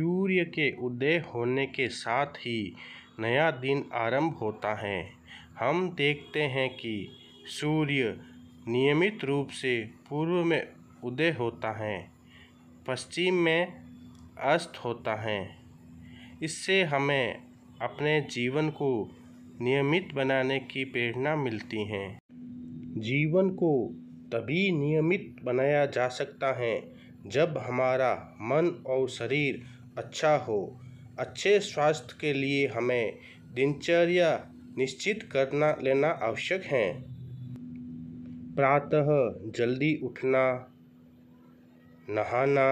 सूर्य के उदय होने के साथ ही नया दिन आरंभ होता है हम देखते हैं कि सूर्य नियमित रूप से पूर्व में उदय होता है पश्चिम में अस्त होता है इससे हमें अपने जीवन को नियमित बनाने की प्रेरणा मिलती है जीवन को तभी नियमित बनाया जा सकता है जब हमारा मन और शरीर अच्छा हो अच्छे स्वास्थ्य के लिए हमें दिनचर्या निश्चित करना लेना आवश्यक है प्रातः जल्दी उठना नहाना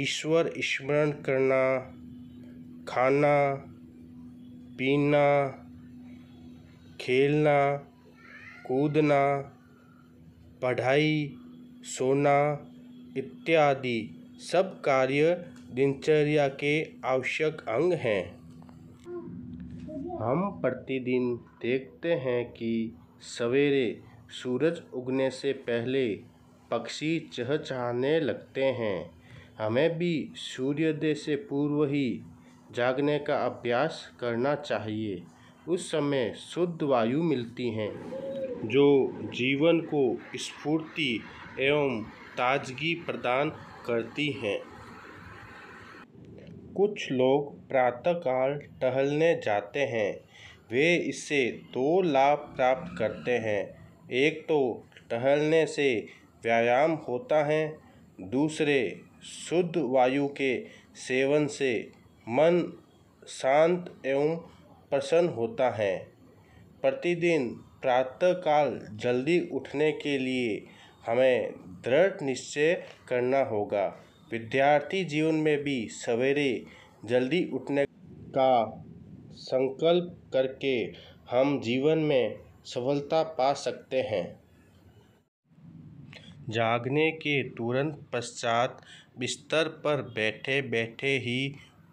ईश्वर स्मरण करना खाना पीना खेलना कूदना पढ़ाई सोना इत्यादि सब कार्य दिनचर्या के आवश्यक अंग हैं हम प्रतिदिन देखते हैं कि सवेरे सूरज उगने से पहले पक्षी चहचहाने लगते हैं हमें भी सूर्योदय से पूर्व ही जागने का अभ्यास करना चाहिए उस समय शुद्ध वायु मिलती हैं जो जीवन को स्फूर्ति एवं ताजगी प्रदान करती हैं कुछ लोग प्रातःकाल टहलने जाते हैं वे इससे दो लाभ प्राप्त करते हैं एक तो टहलने से व्यायाम होता है दूसरे शुद्ध वायु के सेवन से मन शांत एवं प्रसन्न होता है प्रतिदिन प्रातःकाल जल्दी उठने के लिए हमें दृढ़ निश्चय करना होगा विद्यार्थी जीवन में भी सवेरे जल्दी उठने का संकल्प करके हम जीवन में सफलता पा सकते हैं जागने के तुरंत पश्चात बिस्तर पर बैठे बैठे ही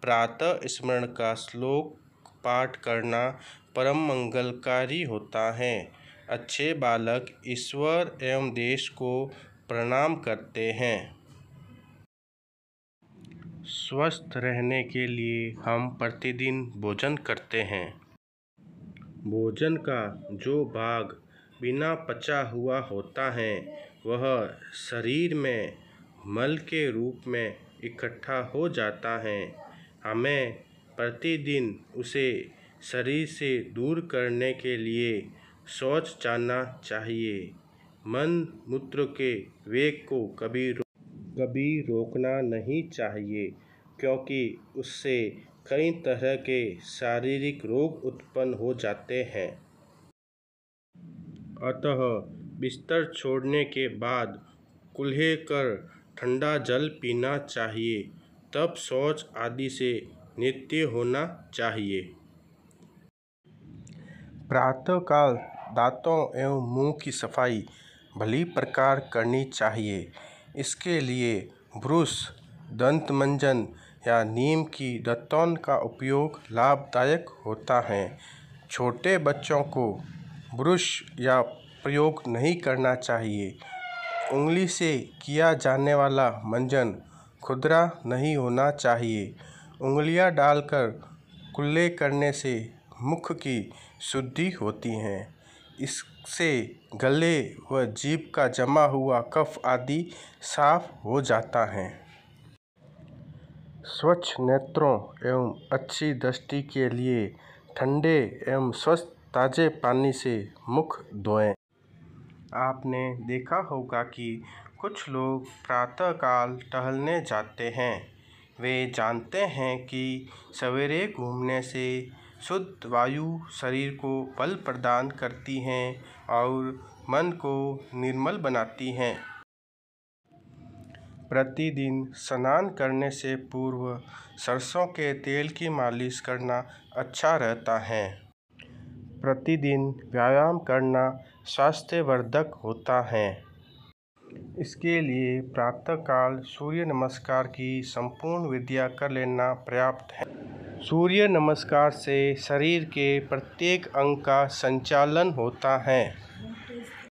प्रातः स्मरण का श्लोक पाठ करना परम मंगलकारी होता है अच्छे बालक ईश्वर एवं देश को प्रणाम करते हैं स्वस्थ रहने के लिए हम प्रतिदिन भोजन करते हैं भोजन का जो भाग बिना पचा हुआ होता है वह शरीर में मल के रूप में इकट्ठा हो जाता है हमें प्रतिदिन उसे शरीर से दूर करने के लिए शौच जानना चाहिए मन मूत्र के वेग को कभी कभी रोकना नहीं चाहिए क्योंकि उससे कई तरह के शारीरिक रोग उत्पन्न हो जाते हैं अतः बिस्तर छोड़ने के बाद कुल्हे कर ठंडा जल पीना चाहिए तब शौच आदि से नित्य होना चाहिए प्रातःकाल दांतों एवं मुँह की सफाई भली प्रकार करनी चाहिए इसके लिए ब्रूस दंत मंजन या नीम की दत्तौन का उपयोग लाभदायक होता है छोटे बच्चों को ब्रश या प्रयोग नहीं करना चाहिए उंगली से किया जाने वाला मंजन खुदरा नहीं होना चाहिए उंगलियां डालकर कुल्ले करने से मुख की शुद्धि होती हैं इससे गले व जीप का जमा हुआ कफ आदि साफ हो जाता है स्वच्छ नेत्रों एवं अच्छी दृष्टि के लिए ठंडे एवं स्वस्थ ताजे पानी से मुख धोएं आपने देखा होगा कि कुछ लोग प्रातःकाल टहलने जाते हैं वे जानते हैं कि सवेरे घूमने से शुद्ध वायु शरीर को बल प्रदान करती हैं और मन को निर्मल बनाती हैं प्रतिदिन स्नान करने से पूर्व सरसों के तेल की मालिश करना अच्छा रहता है प्रतिदिन व्यायाम करना स्वास्थ्यवर्धक होता है इसके लिए प्रातःकाल सूर्य नमस्कार की संपूर्ण विद्या कर लेना पर्याप्त है सूर्य नमस्कार से शरीर के प्रत्येक अंग का संचालन होता है